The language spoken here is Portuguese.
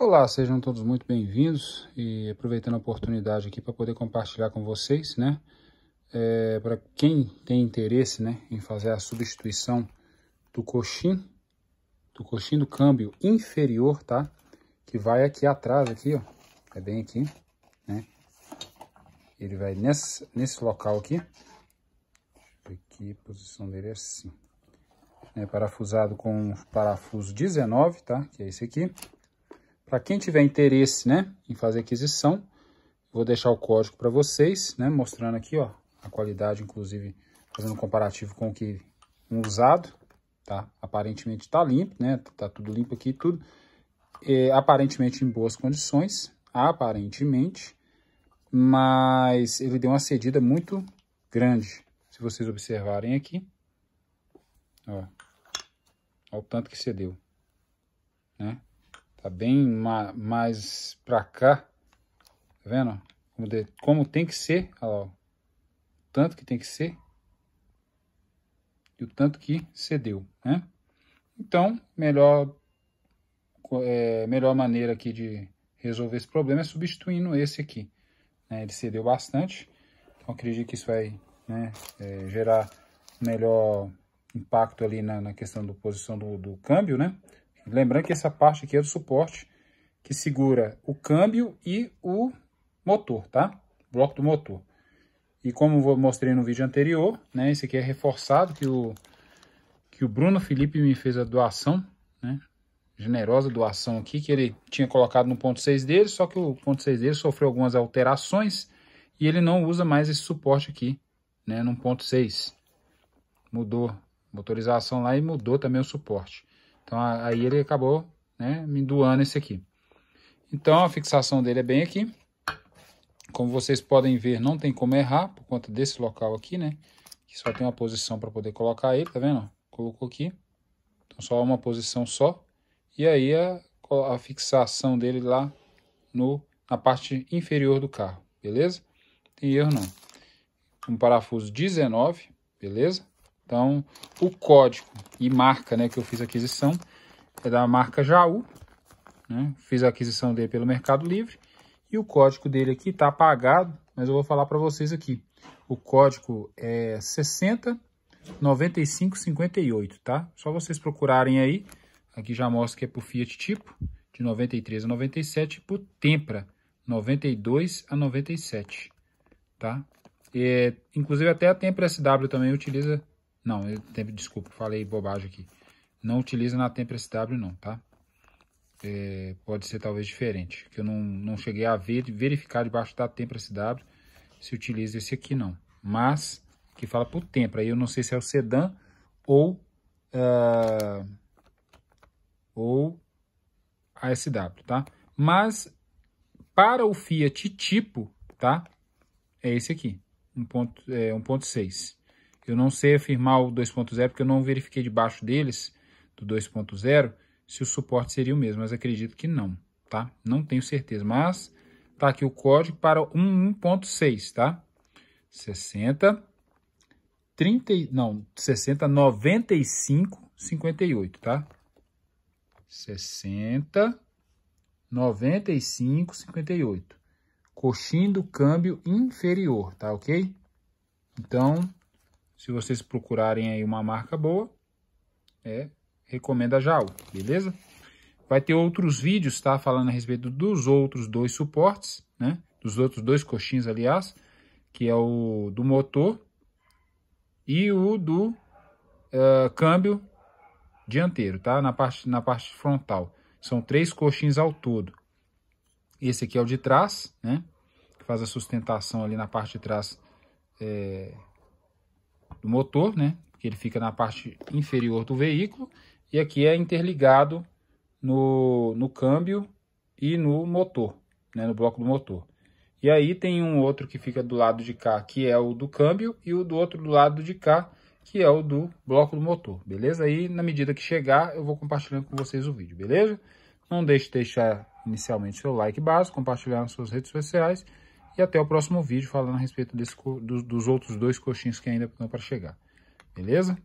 Olá, sejam todos muito bem-vindos e aproveitando a oportunidade aqui para poder compartilhar com vocês, né? É, para quem tem interesse né, em fazer a substituição do coxim, do coxim do câmbio inferior, tá? Que vai aqui atrás, aqui, ó. É bem aqui, né? Ele vai nesse, nesse local aqui. Aqui, a posição dele é assim. É parafusado com parafuso 19, tá? Que é esse aqui. Para quem tiver interesse, né, em fazer aquisição, vou deixar o código para vocês, né, mostrando aqui, ó, a qualidade, inclusive, fazendo um comparativo com o que um usado, tá? Aparentemente está limpo, né? Tá tudo limpo aqui, tudo. é aparentemente em boas condições, aparentemente, mas ele deu uma cedida muito grande, se vocês observarem aqui. Ó, ó o tanto que cedeu, né? Tá bem ma mais pra cá. Tá vendo? Como, de, como tem que ser. Olha lá, ó. Tanto que tem que ser. E o tanto que cedeu, né? Então, melhor, é, melhor maneira aqui de resolver esse problema é substituindo esse aqui. Né? Ele cedeu bastante. Então, acredito que isso vai né, é, gerar melhor impacto ali na, na questão da posição do, do câmbio, né? Lembrando que essa parte aqui é do suporte que segura o câmbio e o motor, tá? O bloco do motor. E como eu mostrei no vídeo anterior, né? Esse aqui é reforçado que o, que o Bruno Felipe me fez a doação, né? Generosa doação aqui, que ele tinha colocado no ponto 6 dele, só que o ponto 6 dele sofreu algumas alterações e ele não usa mais esse suporte aqui, né? No ponto 6. Mudou motorização lá e mudou também o suporte. Então aí ele acabou né, me doando esse aqui. Então a fixação dele é bem aqui. Como vocês podem ver, não tem como errar por conta desse local aqui, né? Que só tem uma posição para poder colocar ele, tá vendo? Colocou aqui. Então só uma posição só. E aí a, a fixação dele lá no, na parte inferior do carro, beleza? Não tem erro não. Um parafuso 19, beleza? Então, o código e marca né, que eu fiz aquisição é da marca Jaú. Né? Fiz a aquisição dele pelo Mercado Livre. E o código dele aqui está apagado, mas eu vou falar para vocês aqui. O código é 609558, tá? Só vocês procurarem aí. Aqui já mostra que é o Fiat Tipo, de 93 a 97, por Tempra, 92 a 97, tá? E é, inclusive até a Tempra SW também utiliza não, eu, desculpa, falei bobagem aqui. Não utiliza na Temper SW não, tá? É, pode ser talvez diferente, que eu não, não cheguei a ver, verificar debaixo da Tempra SW se utiliza esse aqui não. Mas, que fala por Tempra, aí eu não sei se é o sedã ou, uh, ou a SW, tá? Mas, para o Fiat tipo, tá? É esse aqui, 1.6. É, 1 eu não sei afirmar o 2.0 porque eu não verifiquei debaixo deles, do 2.0, se o suporte seria o mesmo, mas acredito que não, tá? Não tenho certeza, mas tá aqui o código para 1.6, tá? 60 30, não, 60 95 58, tá? 60 95 58. Coxim do câmbio inferior, tá OK? Então, se vocês procurarem aí uma marca boa, é, recomenda a Jaú, beleza? Vai ter outros vídeos, tá? Falando a respeito dos outros dois suportes, né? Dos outros dois coxins, aliás, que é o do motor e o do uh, câmbio dianteiro, tá? Na parte, na parte frontal. São três coxins ao todo. Esse aqui é o de trás, né? Que faz a sustentação ali na parte de trás é, do motor, né? Porque ele fica na parte inferior do veículo. E aqui é interligado no, no câmbio e no motor, né? No bloco do motor. E aí tem um outro que fica do lado de cá, que é o do câmbio, e o do outro do lado de cá, que é o do bloco do motor, beleza? Aí, na medida que chegar, eu vou compartilhando com vocês o vídeo, beleza? Não deixe de deixar inicialmente seu like base, compartilhar nas suas redes sociais e até o próximo vídeo falando a respeito desse, dos, dos outros dois coxinhos que ainda estão para chegar. Beleza?